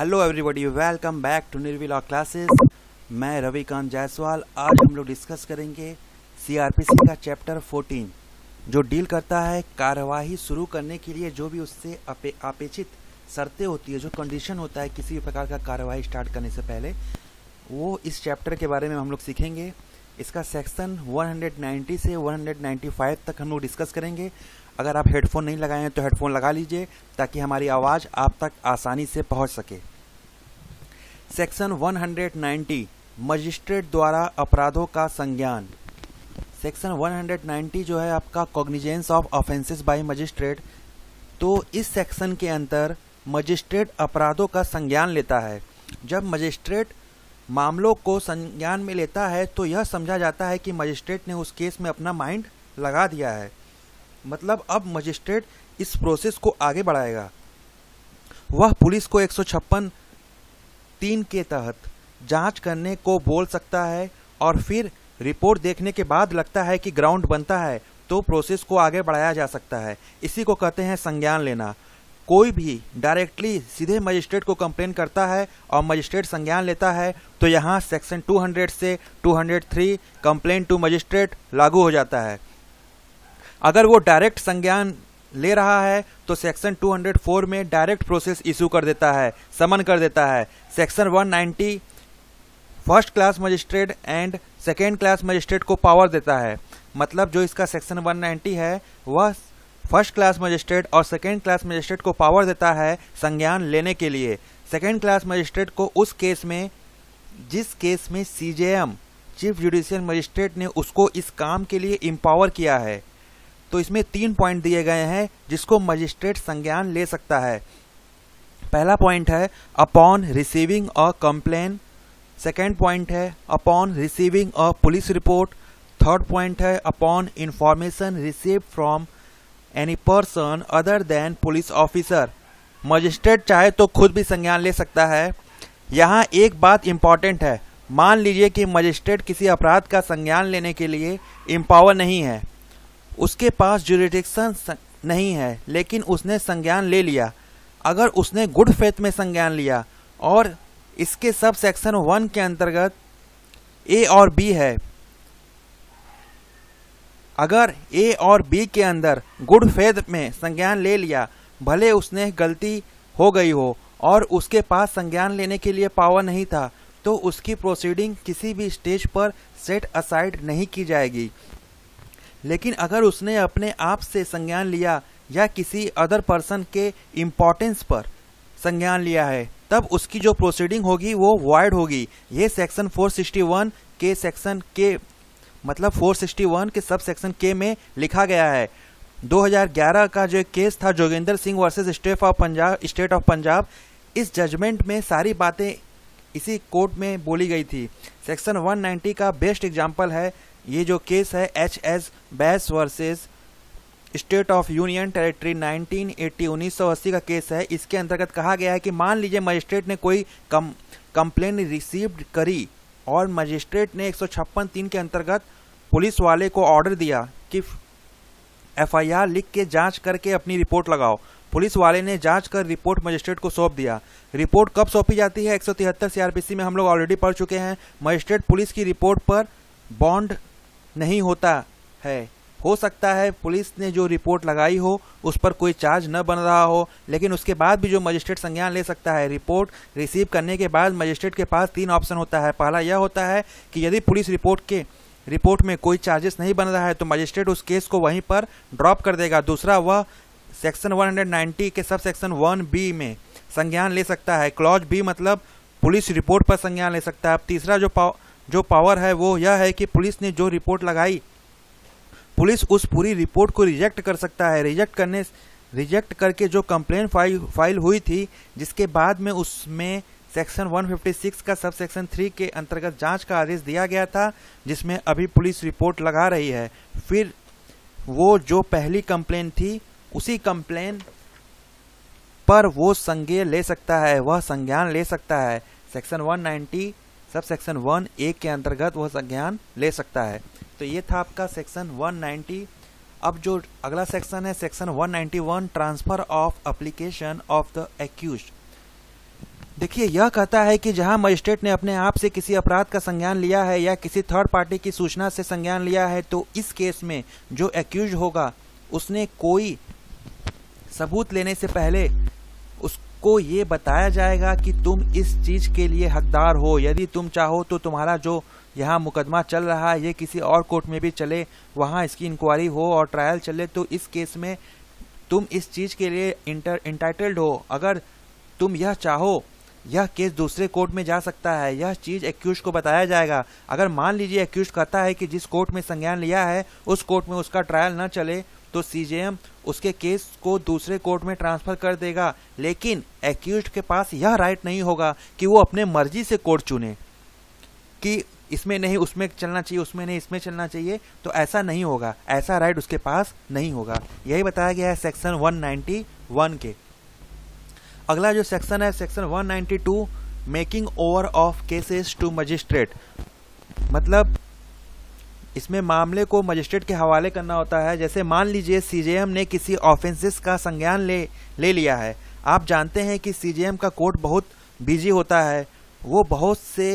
hello everybody welcome back to Nirvila classes मैं रविकांत जायसवाल आज हम लोग डिस्कस करेंगे सीआरपीसी का चैप्टर 14 जो डील करता है कार्यवाही शुरू करने के लिए जो भी उससे अपेक्षित शर्तें होती है जो कंडीशन होता है किसी भी प्रकार का कार्यवाही स्टार्ट करने से पहले वो इस चैप्टर के बारे में हम लोग सीखेंगे इसका सेक्शन 190 से 195 तक हम लोग डिस्कस करेंगे अगर आप हेडफोन नहीं लगाए हैं तो हेडफोन लगा लीजिए ताकि हमारी आवाज़ आप तक आसानी से पहुंच सके सेक्शन 190 मजिस्ट्रेट द्वारा अपराधों का संज्ञान सेक्शन 190 जो है आपका cognizance of offences by magistrate तो इस सेक्शन के अंतर मजिस्ट्रेट अपराधों का संज्ञान लेता है जब मजिस्ट्रेट मामलों को संज्ञान में लेता है तो यह समझा जाता है कि मजिस्ट्रेट ने उस केस में अपना माइंड लगा दिया है मतलब अब मजिस्ट्रेट इस प्रोसेस को आगे बढ़ाएगा वह पुलिस को एक तीन के तहत जांच करने को बोल सकता है और फिर रिपोर्ट देखने के बाद लगता है कि ग्राउंड बनता है तो प्रोसेस को आगे बढ़ाया जा सकता है इसी को कहते हैं संज्ञान लेना कोई भी डायरेक्टली सीधे मजिस्ट्रेट को कंप्लेन करता है और मजिस्ट्रेट संज्ञान लेता है तो यहाँ सेक्शन 200 से 203 कंप्लेन टू मजिस्ट्रेट लागू हो जाता है अगर वो डायरेक्ट संज्ञान ले रहा है तो सेक्शन 204 में डायरेक्ट प्रोसेस इशू कर देता है समन कर देता है section 190 first class magistrate and second class magistrate को पावर देता है मतलब जो इसका सेक्शन 190 है वह फर्स्ट क्लास मजिस्ट्रेट और सेकेंड क्लास मजिस्ट्रेट को पावर देता है संज्ञान लेने के लिए सेकेंड क्लास मजिस्ट्रेट को उस केस में जिस केस में सी चीफ जुडिशियल मजिस्ट्रेट ने उसको इस काम के लिए इम्पावर किया है तो इसमें तीन पॉइंट दिए गए हैं जिसको मजिस्ट्रेट संज्ञान ले सकता है पहला पॉइंट है upon receiving a complaint second point है upon receiving a police report third point है upon information receive from any person other than police officer magistrate चाहे तो खुद भी संज्ञान ले सकता है यहाँ एक बात इम्पॉर्टेंट है मान लीजिए कि मजिस्ट्रेट किसी अपराध का संज्ञान लेने के लिए इम्पावर नहीं है उसके पास जुरिडिक्शन नहीं है लेकिन उसने संज्ञान ले लिया अगर उसने गुड फेथ में संज्ञान लिया और इसके सब सेक्शन वन के अंतर्गत ए और बी है अगर ए और बी के अंदर गुड फेथ में संज्ञान ले लिया भले उसने गलती हो गई हो और उसके पास संज्ञान लेने के लिए पावर नहीं था तो उसकी प्रोसीडिंग किसी भी स्टेज पर सेट असाइड नहीं की जाएगी लेकिन अगर उसने अपने आप से संज्ञान लिया या किसी अदर पर्सन के इम्पोर्टेंस पर संज्ञान लिया है तब उसकी जो प्रोसीडिंग होगी वो वॉइड होगी ये सेक्शन 461 के सेक्शन के मतलब 461 के सब सेक्शन के में लिखा गया है 2011 का जो केस था Joginder Singh versus state of Punjab state of Punjab इस जजमेंट में सारी बातें इसी कोर्ट में बोली गई थी सेक्शन 190 का बेस्ट एग्जाम्पल है ये जो केस है H S Bains versus state of union territory 1980 1980 का केस है इसके अंतर्गत कहा गया है कि मान लीजिए मजिस्ट्रेट ने कोई कम कंप्लेन रिसीव्ड करी और मजिस्ट्रेट ने एक तीन के अंतर्गत पुलिस वाले को ऑर्डर दिया कि एफआईआर लिख के जांच करके अपनी रिपोर्ट लगाओ पुलिस वाले ने जांच कर रिपोर्ट मजिस्ट्रेट को सौंप दिया रिपोर्ट कब सौंपी जाती है एक 173 सीआरपीसी में हम लोग ऑलरेडी पढ़ चुके हैं मजिस्ट्रेट पुलिस की रिपोर्ट पर बॉन्ड नहीं होता है हो सकता है पुलिस ने जो रिपोर्ट लगाई हो उस पर कोई चार्ज न बन रहा हो लेकिन उसके बाद भी जो मजिस्ट्रेट संज्ञान ले सकता है रिपोर्ट रिसीव करने के बाद मजिस्ट्रेट के पास तीन ऑप्शन होता है पहला यह होता है कि यदि पुलिस रिपोर्ट के रिपोर्ट में कोई चार्जेस नहीं बन रहा है तो मजिस्ट्रेट उस केस को वहीं पर ड्रॉप कर देगा दूसरा वह सेक्शन वन के सब सेक्शन वन बी में संज्ञान ले सकता है क्लॉज बी मतलब पुलिस रिपोर्ट पर संज्ञान ले सकता है अब तीसरा जो पाव जो पावर है वो यह है कि पुलिस ने जो रिपोर्ट लगाई पुलिस उस पूरी रिपोर्ट को रिजेक्ट कर सकता है रिजेक्ट करने रिजेक्ट करके जो कंप्लेन फाइल फाइल हुई थी जिसके बाद में उसमें सेक्शन 156 का सब सेक्शन 3 के अंतर्गत जांच का आदेश दिया गया था जिसमें अभी पुलिस रिपोर्ट लगा रही है फिर वो जो पहली कंप्लेन थी उसी कंप्लेन पर वो संज्ञेय ले सकता है वह संज्ञान ले सकता है सेक्शन सब सेक्शन वन ए के अंतर्गत वह संज्ञान ले सकता है तो ये था आपका सेक्शन 190 अब जो अगला सेक्शन है section 191 transfer of application of the accused देखिए यह कहता है कि जहां मजिस्ट्रेट ने अपने आप से किसी अपराध का संज्ञान लिया है या किसी थर्ड पार्टी की सूचना से संज्ञान लिया है तो इस केस में जो एक्यूज होगा उसने कोई सबूत लेने से पहले उस को ये बताया जाएगा कि तुम इस चीज के लिए हकदार हो यदि तुम चाहो तो तुम्हारा जो यहाँ मुकदमा चल रहा है ये किसी और कोर्ट में भी चले वहाँ इसकी इंक्वायरी हो और ट्रायल चले तो इस केस में तुम इस चीज़ के लिए इंटर इंटाइटल्ड हो अगर तुम यह चाहो यह केस दूसरे कोर्ट में जा सकता है यह चीज़ एक्यूज को बताया जाएगा अगर मान लीजिए एक्यूज कहता है कि जिस कोर्ट में संज्ञान लिया है उस कोर्ट में उसका ट्रायल न चले तो सीजेएम उसके केस को दूसरे कोर्ट में ट्रांसफर कर देगा लेकिन एक्यूज के पास यह राइट नहीं होगा कि वो अपने मर्जी से कोर्ट चुने कि इसमें नहीं उसमें चलना चाहिए उसमें नहीं इसमें चलना चाहिए तो ऐसा नहीं होगा ऐसा राइट उसके पास नहीं होगा यही बताया गया है सेक्शन 191 के अगला जो सेक्शन है section 192 making over of cases to magistrate मतलब इसमें मामले को मजिस्ट्रेट के हवाले करना होता है जैसे मान लीजिए सीजेएम ने किसी ऑफेंसेस का संज्ञान ले ले लिया है आप जानते हैं कि सीजेएम का कोर्ट बहुत बिजी होता है वो बहुत से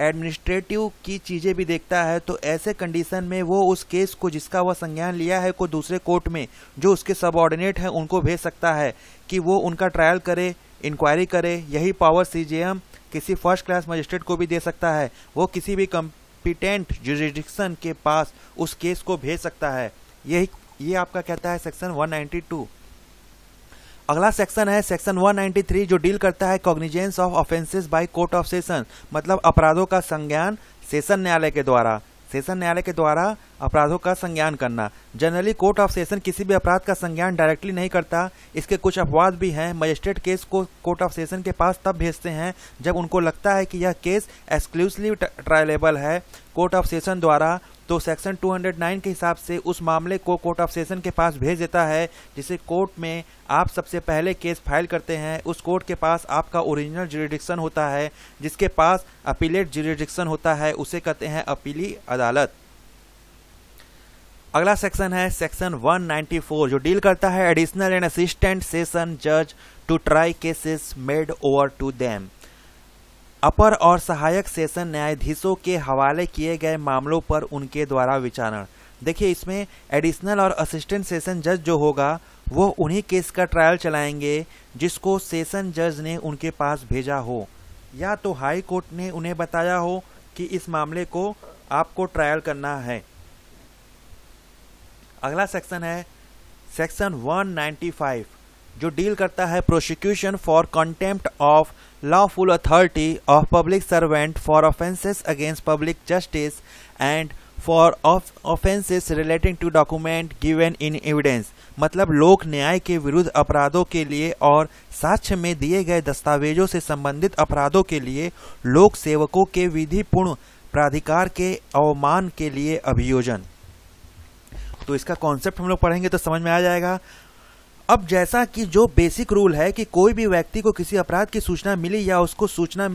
एडमिनिस्ट्रेटिव की चीज़ें भी देखता है तो ऐसे कंडीशन में वो उस केस को जिसका वह संज्ञान लिया है को दूसरे कोर्ट में जो उसके सबॉर्डिनेट हैं उनको भेज सकता है कि वो उनका ट्रायल करे इंक्वायरी करे यही पावर सीजेएम किसी फर्स्ट क्लास मजिस्ट्रेट को भी दे सकता है वो किसी भी कम कॉम्पिटेंट जुरिडिक्शन के पास उस केस को भेज सकता है यही ये आपका कहता है सेक्शन 192 अगला सेक्शन है सेक्शन 193 जो डील करता है cognizance of offences by court of session मतलब अपराधों का संज्ञान सेशन न्यायालय के द्वारा सेशन न्यायालय के द्वारा अपराधों का संज्ञान करना जनरली कोर्ट ऑफ सेशन किसी भी अपराध का संज्ञान डायरेक्टली नहीं करता इसके कुछ अपवाद भी हैं मजिस्ट्रेट केस को कोर्ट ऑफ सेशन के पास तब भेजते हैं जब उनको लगता है कि यह केस एक्सक्लूसिव ट्रायलेबल है कोर्ट ऑफ सेशन द्वारा तो सेक्शन 209 के हिसाब से उस मामले को कोर्ट ऑफ सेशन के पास भेज देता है जिसे कोर्ट में आप सबसे पहले केस फाइल करते हैं उस कोर्ट के पास आपका ओरिजिनल जुरिडिक्शन होता है जिसके पास अपीलेट जुरिडिक्शन होता है उसे कहते हैं अपीली अदालत अगला सेक्शन है सेक्शन 194 जो डील करता है एडिशनल एंड असिस्टेंट सेशन जज to try cases made over to them अपर और सहायक सेशन न्यायाधीशों के हवाले किए गए मामलों पर उनके द्वारा विचारण देखिए इसमें एडिशनल और असिस्टेंट सेशन जज जो होगा वो उन्हीं केस का ट्रायल चलाएंगे जिसको सेशन जज ने उनके पास भेजा हो या तो हाई कोर्ट ने उन्हें बताया हो कि इस मामले को आपको ट्रायल करना है अगला सेक्शन है सेक्शन 195 जो डील करता है prosecution for contempt of lawful authority of public servant for offences against public justice and for offences relating to document given in evidence मतलब लोक न्याय के विरुद्ध अपराधों के लिए और साक्ष्य में दिए गए दस्तावेजों से संबंधित अपराधों के लिए लोक सेवकों के विधिपूर्ण प्राधिकार के अवमान के लिए अभियोजन तो इसका कॉन्सेप्ट हम लोग पढ़ेंगे तो समझ में आ जाएगा अब जैसा कि जो बेसिक रूल है कि कोई भी व्यक्ति को किसी अपराध की सूचना मिली या उसको सूचना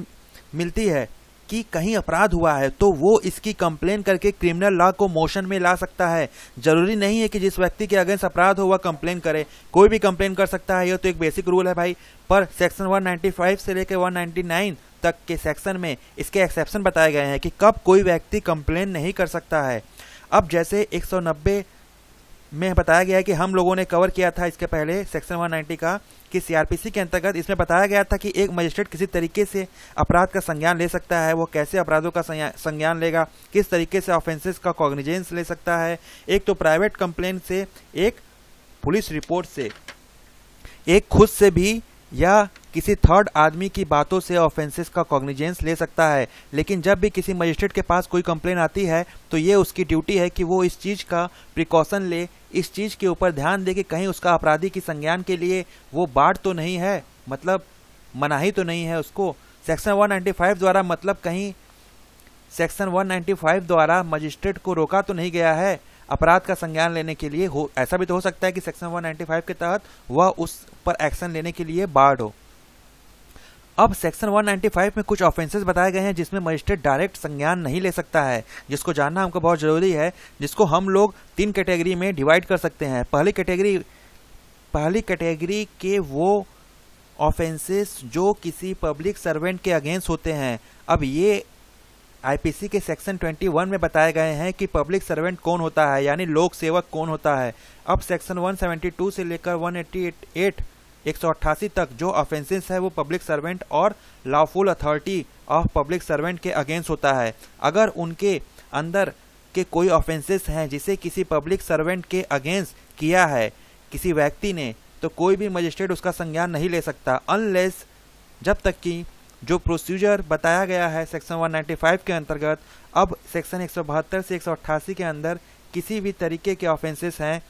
मिलती है कि कहीं अपराध हुआ है तो वो इसकी कंप्लेन करके क्रिमिनल लॉ को मोशन में ला सकता है जरूरी नहीं है कि जिस व्यक्ति के अगेंस्ट अपराध हो वह कंप्लेन करे कोई भी कंप्लेन कर सकता है यह तो एक बेसिक रूल है भाई पर सेक्शन 195 से लेकर 199 तक के सेक्शन में इसके एक्सेप्शन बताए गए हैं कि कब कोई व्यक्ति कंप्लेन नहीं कर सकता है अब जैसे एक में बताया गया है कि हम लोगों ने कवर किया था इसके पहले सेक्शन 190 का कि सीआरपीसी के अंतर्गत इसमें बताया गया था कि एक मजिस्ट्रेट किसी तरीके से अपराध का संज्ञान ले सकता है वो कैसे अपराधों का संज्ञान लेगा किस तरीके से ऑफेंसेस का कॉग्निजेंस ले सकता है एक तो प्राइवेट कंप्लेन से एक पुलिस रिपोर्ट से एक खुद से भी या किसी थर्ड आदमी की बातों से ऑफेंसेस का कॉग्निजेंस ले सकता है लेकिन जब भी किसी मजिस्ट्रेट के पास कोई कंप्लेन आती है तो ये उसकी ड्यूटी है कि वो इस चीज़ का प्रिकॉशन ले इस चीज़ के ऊपर ध्यान दे कि कहीं उसका अपराधी की संज्ञान के लिए वो बाढ़ तो नहीं है मतलब मनाही तो नहीं है उसको सेक्शन 195 द्वारा मतलब कहीं सेक्शन 195 द्वारा मजिस्ट्रेट को रोका तो नहीं गया है अपराध का संज्ञान लेने के लिए हो ऐसा भी तो हो सकता है कि सेक्शन 195 के तहत वह उस ऊपर एक्शन लेने के लिए बार्ड हो अब सेक्शन 195 में कुछ ऑफेंसेस बताए गए हैं जिसमें मजिस्ट्रेट डायरेक्ट संज्ञान नहीं ले सकता है जिसको जानना हमको बहुत जरूरी है जिसको हम लोग तीन कैटेगरी में डिवाइड कर सकते हैं पहली कैटेगरी पहली कैटेगरी के वो ऑफेंसेस जो किसी पब्लिक सर्वेंट के अगेंस्ट होते हैं अब ये आईपीसी के सेक्शन 21 में बताए गए हैं कि पब्लिक सर्वेंट कौन होता है यानी लोक सेवक कौन होता है अब सेक्शन 172 से लेकर 188 188 तक जो ऑफेंसेस है वो पब्लिक सर्वेंट और lawful authority of public servant के अगेंस्ट होता है अगर उनके अंदर के कोई ऑफेंसेस हैं जिसे किसी पब्लिक सर्वेंट के अगेंस्ट किया है किसी व्यक्ति ने तो कोई भी मजिस्ट्रेट उसका संज्ञान नहीं ले सकता अनलेस जब तक कि जो प्रोसीजर बताया गया है सेक्शन 195 के अंतर्गत अब सेक्शन एक से एक के अंदर किसी भी तरीके के ऑफेंसेस हैं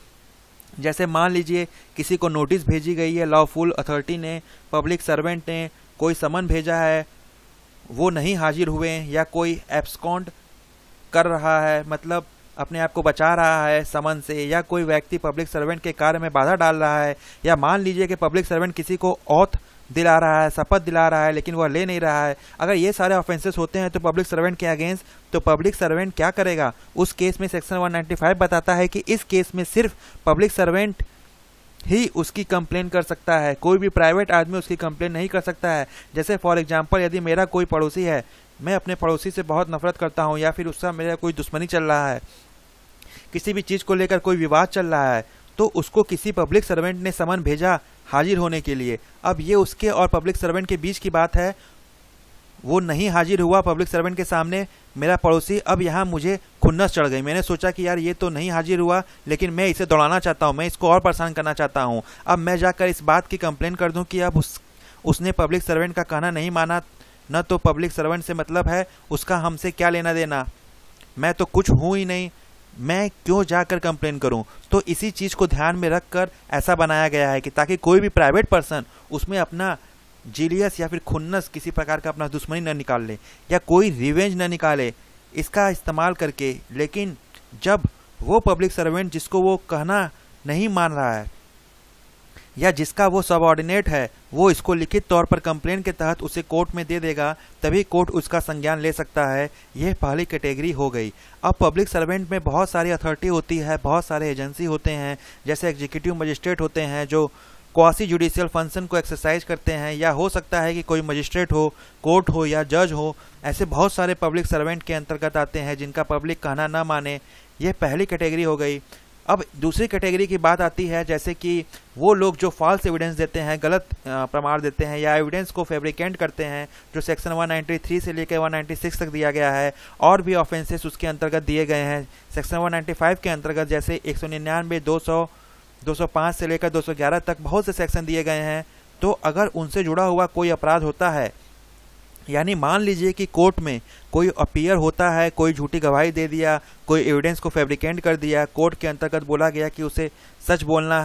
जैसे मान लीजिए किसी को नोटिस भेजी गई है लॉफुल अथॉरिटी ने पब्लिक सर्वेंट ने कोई समन भेजा है वो नहीं हाजिर हुए या कोई एब्सकॉन्ट कर रहा है मतलब अपने आप को बचा रहा है समन से या कोई व्यक्ति पब्लिक सर्वेंट के कार्य में बाधा डाल रहा है या मान लीजिए कि पब्लिक सर्वेंट किसी को ऑथ दिला रहा है शपथ दिला रहा है लेकिन वह ले नहीं रहा है अगर ये सारे ऑफेंसेस होते हैं तो पब्लिक सर्वेंट के अगेंस्ट तो पब्लिक सर्वेंट क्या करेगा उस केस में सेक्शन 195 बताता है कि इस केस में सिर्फ पब्लिक सर्वेंट ही उसकी कंप्लेन कर सकता है कोई भी प्राइवेट आदमी उसकी कंप्लेन नहीं कर सकता है जैसे फॉर एग्जाम्पल यदि मेरा कोई पड़ोसी है मैं अपने पड़ोसी से बहुत नफरत करता हूँ या फिर उसका मेरा कोई दुश्मनी चल रहा है किसी भी चीज़ को लेकर कोई विवाद चल रहा है तो उसको किसी पब्लिक सर्वेंट ने समन भेजा हाजिर होने के लिए अब ये उसके और पब्लिक सर्वेंट के बीच की बात है वो नहीं हाजिर हुआ पब्लिक सर्वेंट के सामने मेरा पड़ोसी अब यहाँ मुझे खुन्नस चढ़ गई मैंने सोचा कि यार ये तो नहीं हाजिर हुआ लेकिन मैं इसे दौड़ाना चाहता हूँ मैं इसको और परेशान करना चाहता हूँ अब मैं जाकर इस बात की कंप्लेन कर दूँ कि अब उस उसने पब्लिक सर्वेंट का कहना नहीं माना न तो पब्लिक सर्वेंट से मतलब है उसका हमसे क्या लेना देना मैं तो कुछ हूँ ही नहीं मैं क्यों जाकर कंप्लेन करूं तो इसी चीज़ को ध्यान में रख कर ऐसा बनाया गया है कि ताकि कोई भी प्राइवेट पर्सन उसमें अपना जिलियस या फिर खुन्नस किसी प्रकार का अपना दुश्मनी न निकाल ले या कोई रिवेंज न निकाले इसका इस्तेमाल करके लेकिन जब वो पब्लिक सर्वेंट जिसको वो कहना नहीं मान रहा है या जिसका वो सबॉर्डिनेट है वो इसको लिखित तौर पर कंप्लेन के तहत उसे कोर्ट में दे देगा तभी कोर्ट उसका संज्ञान ले सकता है यह पहली कैटेगरी हो गई अब पब्लिक सर्वेंट में बहुत सारी अथॉरिटी होती है बहुत सारे एजेंसी होते हैं जैसे एग्जीक्यूटिव मजिस्ट्रेट होते हैं जो क्वासी जुडिशियल फंक्शन को एक्सरसाइज करते हैं या हो सकता है कि कोई मजिस्ट्रेट हो कोर्ट हो या जज हो ऐसे बहुत सारे पब्लिक सर्वेंट के अंतर्गत आते हैं जिनका पब्लिक कहना ना माने यह पहली कैटेगरी हो गई अब दूसरी कैटेगरी की बात आती है जैसे कि वो लोग जो फॉल्स एविडेंस देते हैं गलत प्रमाण देते हैं या एविडेंस को फेब्रिकेंट करते हैं जो सेक्शन 193 से लेकर 196 तक दिया गया है और भी ऑफेंसेस उसके अंतर्गत दिए गए हैं सेक्शन 195 के अंतर्गत जैसे एक सौ निन्यानवे दो सौ दो सौ पाँच से लेकर दो सौ ग्यारह तक बहुत से सेक्शन दिए गए हैं तो अगर उनसे जुड़ा हुआ कोई अपराध होता है यानी मान लीजिए कि कोर्ट में कोई अपीयर होता है कोई झूठी गवाही दे दिया कोई एविडेंस को फेब्रिकेट कर दिया कोर्ट के अंतर्गत बोला गया कि उसे सच बोलना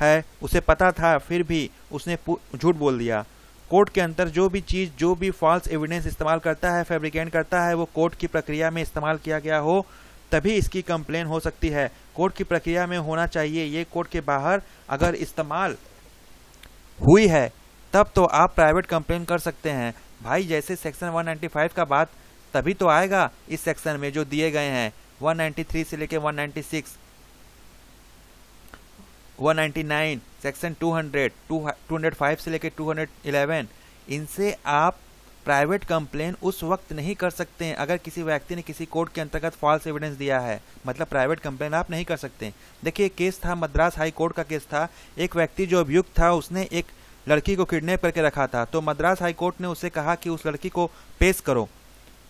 है उसे पता था फिर भी उसने झूठ बोल दिया कोर्ट के अंदर जो भी चीज़ जो भी फॉल्स एविडेंस इस्तेमाल करता है फेब्रिकेट करता है वो कोर्ट की प्रक्रिया में इस्तेमाल किया गया हो तभी इसकी कंप्लेन हो सकती है कोर्ट की प्रक्रिया में होना चाहिए ये कोर्ट के बाहर अगर इस्तेमाल हुई है तब तो आप प्राइवेट कंप्लेन कर सकते हैं भाई जैसे सेक्शन 195 का बात तभी तो आएगा इस सेक्शन में जो दिए गए हैं 193 से लेके 196, 199, सेक्शन 200, 205 से लेके 211 इनसे आप प्राइवेट कंप्लेन उस वक्त नहीं कर सकते हैं अगर किसी व्यक्ति ने किसी कोर्ट के अंतर्गत फॉल्स एविडेंस दिया है मतलब प्राइवेट कंप्लेन आप नहीं कर सकते देखिए केस था मद्रास हाई कोर्ट का केस था एक व्यक्ति जो अभियुक्त था उसने एक लड़की को किडनैप करके रखा था तो मद्रास हाईकोर्ट ने उसे कहा कि उस लड़की को पेश करो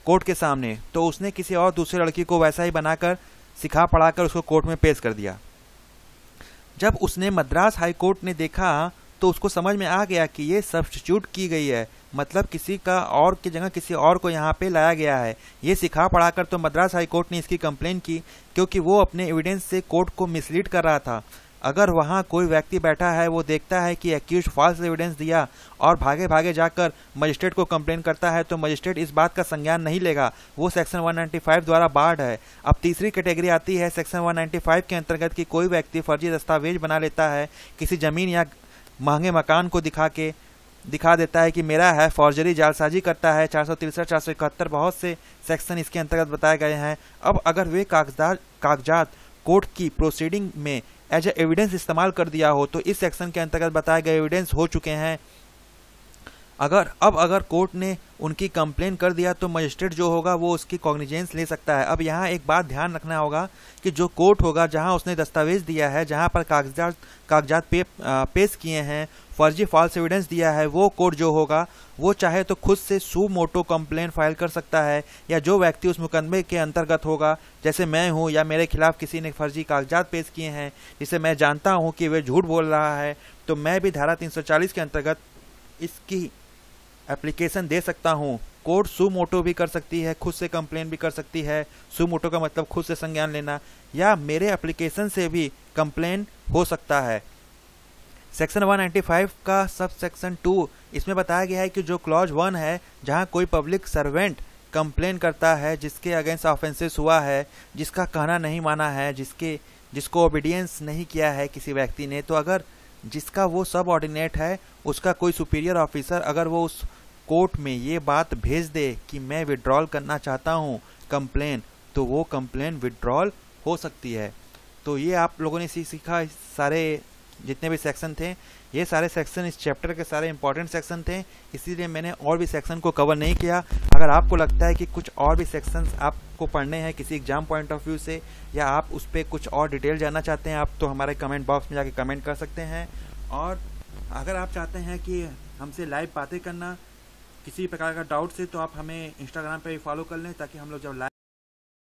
कोर्ट के सामने तो उसने किसी और दूसरे लड़की को वैसा ही बनाकर सिखा पढ़ाकर उसको कोर्ट में पेश कर दिया जब उसने मद्रास हाईकोर्ट ने देखा तो उसको समझ में आ गया कि ये सब्सटीट्यूट की गई है मतलब किसी का और की जगह किसी और को यहाँ पे लाया गया है ये सिखा पढ़ाकर तो मद्रास हाईकोर्ट ने इसकी कंप्लेन की क्योंकि वो अपने एविडेंस से कोर्ट को मिसलीड कर रहा था अगर वहाँ कोई व्यक्ति बैठा है वो देखता है कि एक्यूज फॉल्स एविडेंस दिया और भागे भागे जाकर मजिस्ट्रेट को कंप्लेन करता है तो मजिस्ट्रेट इस बात का संज्ञान नहीं लेगा वो सेक्शन 195 द्वारा बाढ़ है अब तीसरी कैटेगरी आती है सेक्शन 195 के अंतर्गत कि कोई व्यक्ति फर्जी दस्तावेज बना लेता है किसी ज़मीन या महंगे मकान को दिखा के दिखा देता है कि मेरा है फॉर्जरी जालसाजी करता है चार सौ तिरसठ चार सौ इकहत्तर बहुत से सेक्शन इसके अंतर्गत बताए गए हैं अब अगर वे कागजात कागजात कोर्ट की प्रोसीडिंग में एज ए एविडेंस इस्तेमाल कर दिया हो तो इस सेक्शन के अंतर्गत बताए गए एविडेंस हो चुके हैं अगर अब अगर कोर्ट ने उनकी कंप्लेन कर दिया तो मजिस्ट्रेट जो होगा वो उसकी कॉग्निजेंस ले सकता है अब यहाँ एक बात ध्यान रखना होगा कि जो कोर्ट होगा जहाँ उसने दस्तावेज दिया है जहाँ पर कागजात कागजात पे, पेश किए हैं फर्जी फॉल्स एविडेंस दिया है वो कोर्ट जो होगा वो चाहे तो खुद से सू मोटो कंप्लेन फाइल कर सकता है या जो व्यक्ति उस मुकदमे के अंतर्गत होगा जैसे मैं हूँ या मेरे खिलाफ किसी ने फर्जी कागजात पेश किए हैं जिसे मैं जानता हूँ कि वे झूठ बोल रहा है तो मैं भी धारा तीन के अंतर्गत इसकी एप्लीकेशन दे सकता हूँ कोर्ट सू मोटो भी कर सकती है खुद से कंप्लेन भी कर सकती है सू मोटो का मतलब खुद से संज्ञान लेना या मेरे एप्लीकेशन से भी कंप्लेन हो सकता है सेक्शन 195 का सब सेक्शन टू इसमें बताया गया है कि जो क्लॉज वन है जहां कोई पब्लिक सर्वेंट कंप्लेन करता है जिसके अगेंस्ट ऑफेंसेस हुआ है जिसका कहना नहीं माना है जिसके जिसको ओबीडियंस नहीं किया है किसी व्यक्ति ने तो अगर जिसका वो सब ऑर्डिनेट है उसका कोई सुपीरियर ऑफिसर अगर वो उस कोर्ट में ये बात भेज दे कि मैं विड्रॉल करना चाहता हूँ कंप्लेन तो वो कंप्लेन विड्रॉल हो सकती है तो ये आप लोगों ने सीखा सारे जितने भी सेक्शन थे ये सारे सेक्शन इस चैप्टर के सारे इंपॉर्टेंट सेक्शन थे इसीलिए मैंने और भी सेक्शन को कवर नहीं किया अगर आपको लगता है कि कुछ और भी सेक्शंस आपको पढ़ने हैं किसी एग्जाम पॉइंट ऑफ व्यू से या आप उस पर कुछ और डिटेल जानना चाहते हैं आप तो हमारे कमेंट बॉक्स में जाके कमेंट कर सकते हैं और अगर आप चाहते हैं कि हमसे लाइव बातें करना किसी प्रकार का डाउट से तो आप हमें इंस्टाग्राम पर फॉलो कर लें ताकि हम लोग जब लाइव